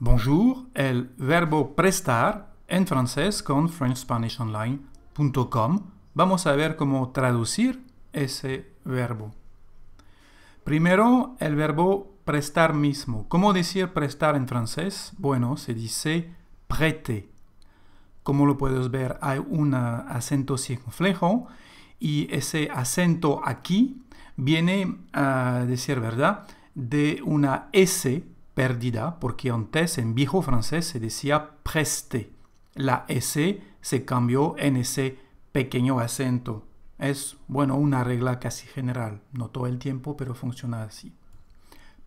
Bonjour, el verbo prestar en francés con FrenchSpanishOnline.com. Vamos a ver cómo traducir ese verbo. Primero, el verbo prestar mismo. ¿Cómo decir prestar en francés? Bueno, se dice prêter. Como lo puedes ver, hay un acento circunflejo y ese acento aquí viene a decir, ¿verdad?, de una S pérdida, porque antes en viejo francés se decía preste. La S se cambió en ese pequeño acento. Es, bueno, una regla casi general, no todo el tiempo, pero funciona así.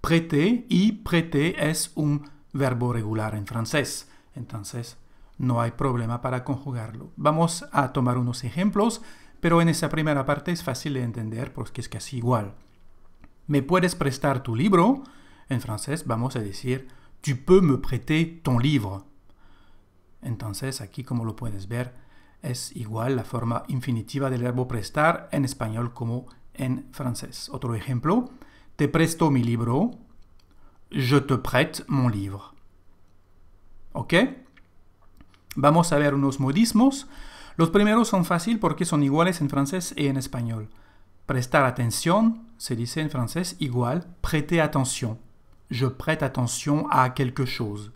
Prêter y prêter es un verbo regular en francés, entonces no hay problema para conjugarlo. Vamos a tomar unos ejemplos, pero en esa primera parte es fácil de entender porque es casi igual. ¿Me puedes prestar tu libro? En francés vamos a decir, tu peux me prêter ton livre. Entonces, aquí como lo puedes ver, es igual la forma infinitiva del verbo prestar en español como en francés. Otro ejemplo, te presto mi libro, je te prête mon livre. ¿Ok? Vamos a ver unos modismos. Los primeros son fáciles, porque son iguales en francés y en español. Prestar atención se dice en francés igual prêter attention je prête attention à quelque chose.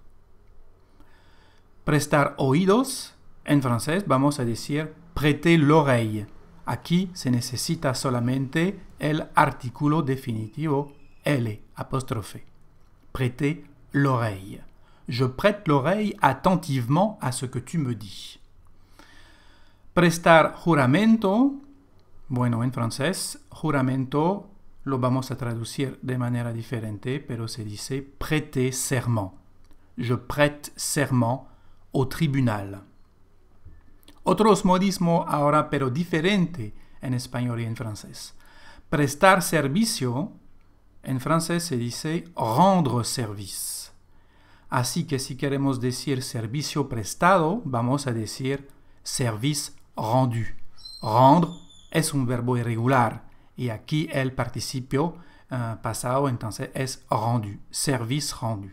Prestar oídos, en français, vamos a decir prêter l'oreille. Aquí se necesita solamente el artículo definitivo L, apostrophe. Prêter l'oreille. Je prête l'oreille attentivement à ce que tu me dis. Prestar juramento, bueno, en francés, juramento lo vamos a traducir de manera diferente, pero se dice prêter serment. Je prête serment au tribunal. Otros modismo ahora, pero diferente en español y en francés. Prestar servicio, en francés se dice rendre service. Así que si queremos decir servicio prestado, vamos a decir service rendu. Rendre es un verbo irregular y aquí el participio euh, pasado entonces es rendu, service rendu.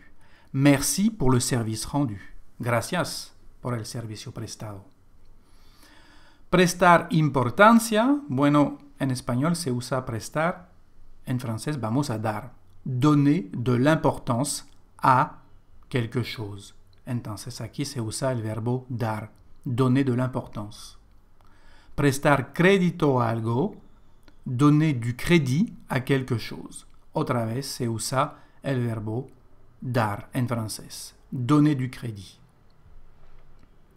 Merci pour le service rendu. Gracias por el servicio prestado. Prestar importancia, bueno, en espagnol se usa prestar, en français vamos a dar. Donner de l'importance à quelque chose. Entonces aquí se usa el verbo dar, donner de l'importance. Prestar crédito a algo, donner du crédit à quelque chose. Otra vez se usa el verbo dar en français. Donner du crédit.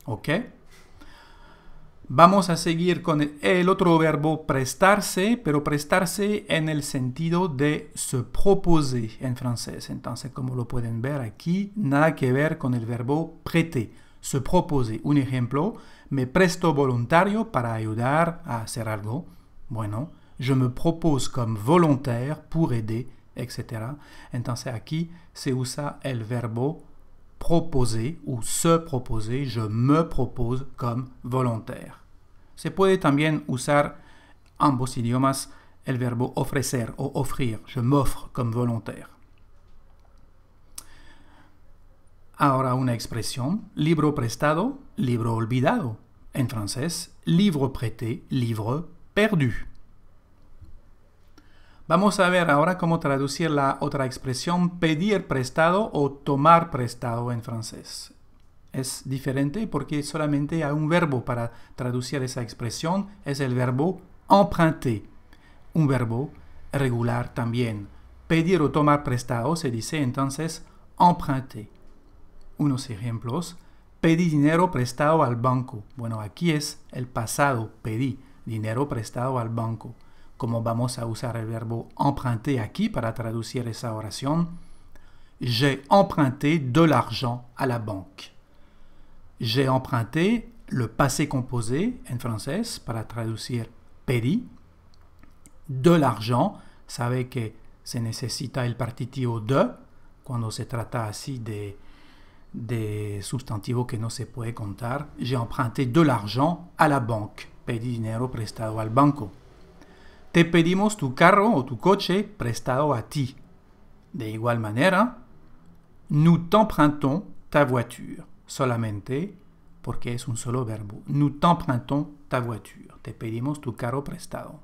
Ok? Vamos a seguir con el otro verbo prestarse, pero prestarse en el sentido de se proposer en francés. Entonces, como lo pueden ver aquí, nada que ver con el verbo prêter, se proposer. Un ejemplo, me presto voluntario para ayudar a hacer algo. Bueno, je me propose comme volontaire pour aider, etc. Entonces aquí se usa el verbo proposer ou se proposer, je me propose comme volontaire. Se puede también usar ambos idiomas el verbo ofrecer ou offrir, je m'offre comme volontaire. Ahora una expresión, libro prestado, libro olvidado. En francés, livre prêté, livre perdu. Vamos a ver ahora cómo traducir la otra expresión pedir prestado o tomar prestado en francés. Es diferente porque solamente hay un verbo para traducir esa expresión, es el verbo emprunter, un verbo regular también. Pedir o tomar prestado se dice entonces emprunter. Unos ejemplos. Pedí dinero prestado al banco. Bueno, aquí es el pasado, pedí dinero prestado al banco. Comment vamos a usar el verbo emprunter aquí para traducir esa oración. J'ai emprunté de l'argent à la banque. J'ai emprunté le passé composé en français para traducir pedí. De l'argent, savez que se necesita el partitivo de cuando se trata así de, de sustantivos que no se puede contar. J'ai emprunté de l'argent à la banque. Pedí dinero prestado al banco. te pedimos tu carro o tu coche prestado a ti. De igual manera, nous t'empruntons ta voiture, solamente porque es un solo verbo. Nous t'empruntons ta voiture, te pedimos tu carro prestado.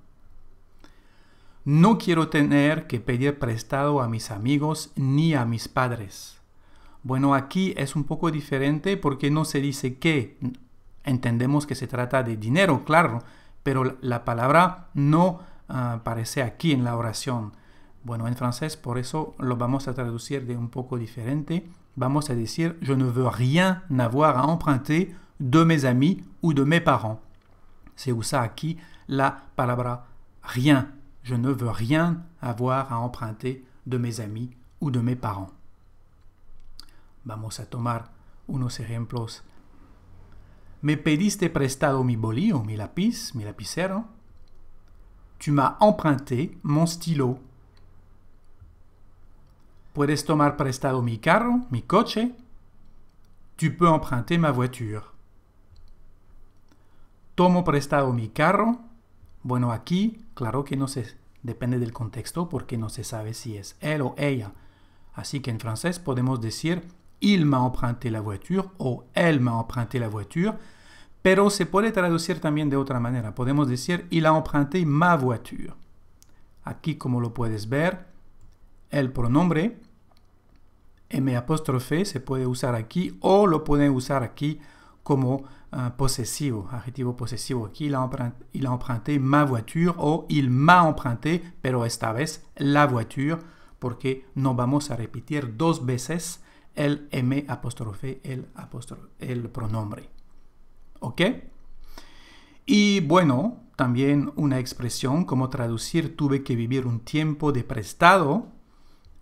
No quiero tener que pedir prestado a mis amigos ni a mis padres. Bueno, aquí es un poco diferente porque no se dice que. Entendemos que se trata de dinero, claro, pero la palabra no aparece ah, aquí en la oración. Bueno, en francés, por eso lo vamos a traducir de un poco diferente. Vamos a decir, je ne veux rien avoir à emprunter de mes amis ou de mes parents. ça usa aquí la palabra rien. Je ne veux rien avoir à emprunter de mes amis ou de mes parents. Vamos a tomar unos ejemplos. Me pediste prestado mi o mi lápiz, mi lapicero. Tu m'as emprunté mon stylo. Puedes tomar prestado mi carro, mi coche. Tu peux emprunter ma voiture. Tomo prestado mi carro. Bueno, aquí, claro que no se depende del contexto porque no se sabe si es él o ella. Así que en francés podemos decir il m'a emprunté la voiture ou elle m'a emprunté la voiture. Pero se puede traducir también de otra manera. Podemos decir, il a emprunté ma voiture. Aquí, como lo puedes ver, el pronombre M apóstrofe se puede usar aquí o lo pueden usar aquí como uh, posesivo, adjetivo posesivo. il a, emprunté, il emprunté ma voiture o il m'a emprunté, pero esta vez la voiture, porque no vamos a repetir dos veces el M apóstrofe, el, el pronombre. ¿Ok? Y bueno, también una expresión como traducir tuve que vivir un tiempo de prestado.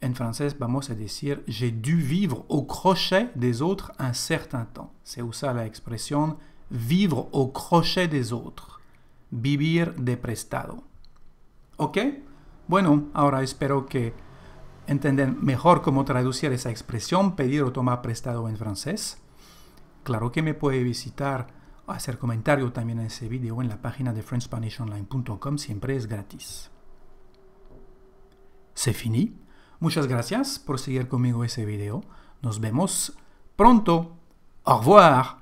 En francés vamos a decir j'ai dû vivre au crochet des autres un certain temps. Se usa la expresión vivre au crochet des autres. Vivir de prestado. ¿Ok? Bueno, ahora espero que entiendan mejor cómo traducir esa expresión pedir o tomar prestado en francés. Claro que me puede visitar hacer comentario también en ese video en la página de FrenchSpanishOnline.com, siempre es gratis. C'est fini. Muchas gracias por seguir conmigo ese video. Nos vemos pronto. Au revoir.